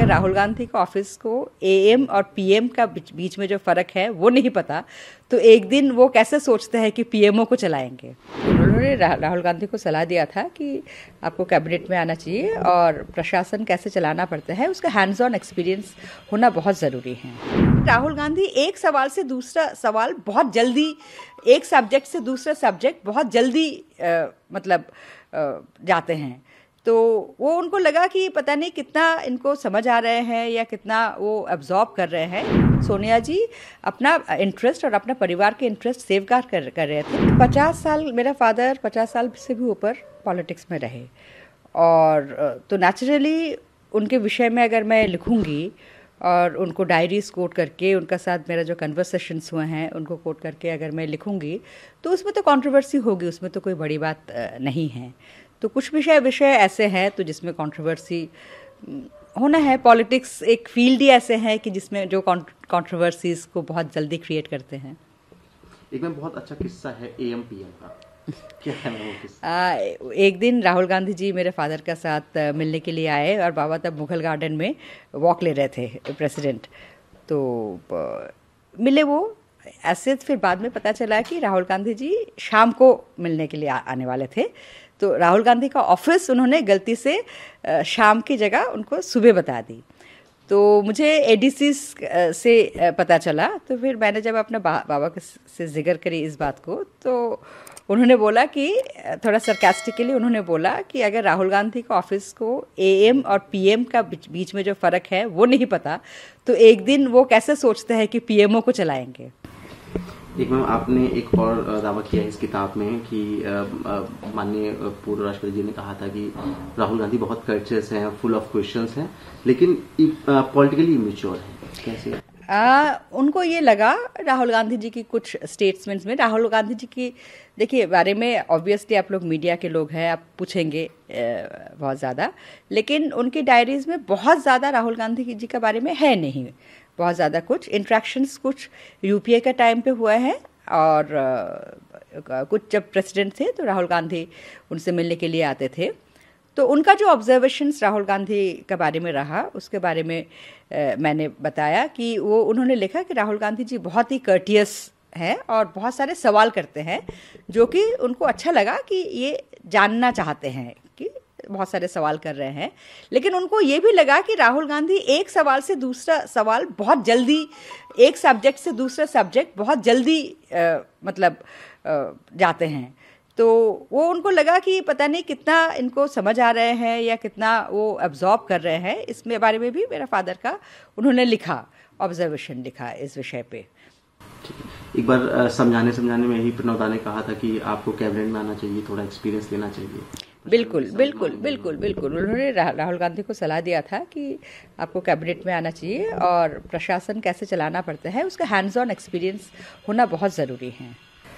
अगर राहुल गांधी को ऑफिस को एएम और पीएम का बीच में जो फ़र्क है वो नहीं पता तो एक दिन वो कैसे सोचते हैं कि पीएमओ को चलाएंगे उन्होंने राहुल गांधी को सलाह दिया था कि आपको कैबिनेट में आना चाहिए और प्रशासन कैसे चलाना पड़ता है उसका हैंड्स ऑन एक्सपीरियंस होना बहुत ज़रूरी है राहुल गांधी एक सवाल से दूसरा सवाल बहुत जल्दी एक सब्जेक्ट से दूसरा सब्जेक्ट बहुत जल्दी आ, मतलब आ, जाते हैं तो वो उनको लगा कि पता नहीं कितना इनको समझ आ रहे हैं या कितना वो एब्जॉर्ब कर रहे हैं सोनिया जी अपना इंटरेस्ट और अपना परिवार के इंटरेस्ट सेव कर कर रहे थे पचास साल मेरा फादर पचास साल से भी ऊपर पॉलिटिक्स में रहे और तो नेचुरली उनके विषय में अगर मैं लिखूँगी और उनको डायरीज कोट करके उनका साथ मेरा जो कन्वर्सेशंस हुए हैं उनको कोट करके अगर मैं लिखूँगी तो उसमें तो कंट्रोवर्सी होगी उसमें तो कोई बड़ी बात नहीं है तो कुछ विषय विषय ऐसे हैं तो जिसमें कंट्रोवर्सी हम्म, होना है पॉलिटिक्स एक फील्ड ही ऐसे है कि जिसमें जो कंट्रोवर्सीज को बहुत जल्दी क्रिएट करते हैं एक में बहुत अच्छा किस्सा है ए एम पी एम का क्या है वो आ, एक दिन राहुल गांधी जी मेरे फादर के साथ मिलने के लिए आए और बाबा तब मुगल गार्डन में वॉक ले रहे थे प्रेसिडेंट तो मिले वो ऐसे तो फिर बाद में पता चला कि राहुल गांधी जी शाम को मिलने के लिए आ, आने वाले थे तो राहुल गांधी का ऑफिस उन्होंने गलती से शाम की जगह उनको सुबह बता दी तो मुझे ए से पता चला तो फिर मैंने जब अपने बा, बाबा से जिक्र करी इस बात को तो उन्होंने बोला कि थोड़ा सरकेस्टिकली उन्होंने बोला कि अगर राहुल गांधी का ऑफिस को ए एम और पी एम का बीच, में जो फ़र्क है वो नहीं पता तो एक दिन वो कैसे सोचते हैं कि पी एम ओ को चलाएंगे एक मैम आपने एक और दावा किया है इस किताब में कि माननीय पूर्व राष्ट्रपति जी ने कहा था कि राहुल गांधी बहुत कर्चस हैं फुल ऑफ क्वेश्चंस हैं लेकिन पॉलिटिकली इमेच्योर हैं कैसे आ, उनको ये लगा राहुल गांधी जी की कुछ स्टेटमेंट्स में राहुल गांधी जी की देखिए बारे में ऑब्वियसली आप लोग मीडिया के लोग हैं आप पूछेंगे बहुत ज़्यादा लेकिन उनकी डायरीज में बहुत ज़्यादा राहुल गांधी जी के बारे में है नहीं बहुत ज़्यादा कुछ इंट्रैक्शंस कुछ यूपीए के टाइम पे हुआ है और कुछ जब प्रेसिडेंट थे तो राहुल गांधी उनसे मिलने के लिए आते थे तो उनका जो ऑब्जर्वेशंस राहुल गांधी के बारे में रहा उसके बारे में ए, मैंने बताया कि वो उन्होंने लिखा कि राहुल गांधी जी बहुत ही कर्टियस हैं और बहुत सारे सवाल करते हैं जो कि उनको अच्छा लगा कि ये जानना चाहते हैं कि बहुत सारे सवाल कर रहे हैं लेकिन उनको ये भी लगा कि राहुल गांधी एक सवाल से दूसरा सवाल बहुत जल्दी एक सब्जेक्ट से दूसरा सब्जेक्ट बहुत जल्दी आ, मतलब आ, जाते हैं तो वो उनको लगा कि पता नहीं कितना इनको समझ आ रहे हैं या कितना वो एब्जॉर्ब कर रहे हैं इसमें बारे में भी मेरा फादर का उन्होंने लिखा ऑब्जर्वेशन लिखा इस विषय पे एक बार समझाने समझाने में ही प्रणवदा ने कहा था कि आपको कैबिनेट में आना चाहिए थोड़ा एक्सपीरियंस लेना चाहिए बिल्कुल बिल्कुल बिल्कुल बिल्कुल उन्होंने राहुल गांधी को सलाह दिया था कि आपको कैबिनेट में आना चाहिए और प्रशासन कैसे चलाना पड़ता है उसका हैंड्स ऑन एक्सपीरियंस होना बहुत ज़रूरी है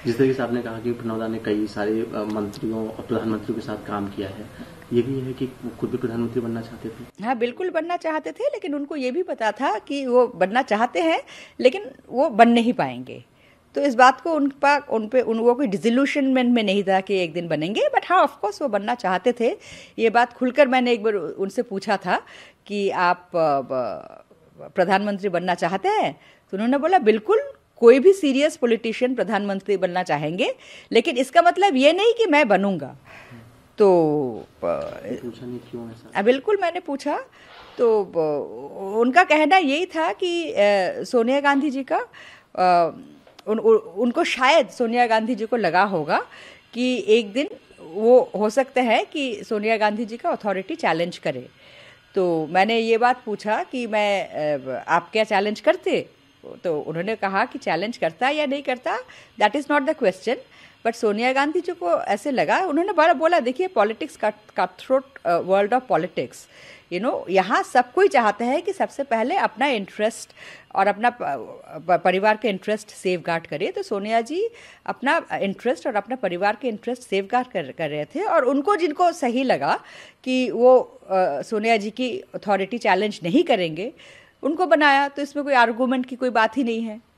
जिस तरीके से आपने कहा कि पनौदा ने कई सारे मंत्रियों और प्रधानमंत्रियों के साथ काम किया है ये भी है कि वो खुद भी प्रधानमंत्री बनना चाहते थे हाँ बिल्कुल बनना चाहते थे लेकिन उनको ये भी पता था कि वो बनना चाहते हैं लेकिन वो बन नहीं पाएंगे तो इस बात को उन पर उन पे उन वो कोई डिजोल्यूशनमेंट में नहीं था कि एक दिन बनेंगे बट हाँ ऑफकोर्स वो बनना चाहते थे ये बात खुलकर मैंने एक बार उनसे पूछा था कि आप प्रधानमंत्री बनना चाहते हैं तो उन्होंने बोला बिल्कुल कोई भी सीरियस पॉलिटिशियन प्रधानमंत्री बनना चाहेंगे लेकिन इसका मतलब ये नहीं कि मैं बनूंगा तो बिल्कुल मैंने पूछा तो उनका कहना यही था कि सोनिया गांधी जी का उन, उनको शायद सोनिया गांधी जी को लगा होगा कि एक दिन वो हो सकता है कि सोनिया गांधी जी का अथॉरिटी चैलेंज करे तो मैंने ये बात पूछा कि मैं आप क्या चैलेंज करते तो उन्होंने कहा कि चैलेंज करता है या नहीं करता that is not the question but Sonia Gandhi ji को ऐसे लगा उन्होंने बड़ा बोला देखिए पॉलिटिक्स का throat world of politics you know यहाँ सब कोई चाहता है कि सबसे पहले अपना इंटरेस्ट और अपना uh, परिवार के इंटरेस्ट सेव गार्ड करे तो सोनिया जी अपना इंटरेस्ट uh, और अपना परिवार के इंटरेस्ट सेव गार्ड कर, कर रहे थे और उनको जिनको सही लगा कि वो uh, सोनिया जी की अथॉरिटी चैलेंज नहीं करेंगे उनको बनाया तो इसमें कोई आर्गूमेंट की कोई बात ही नहीं है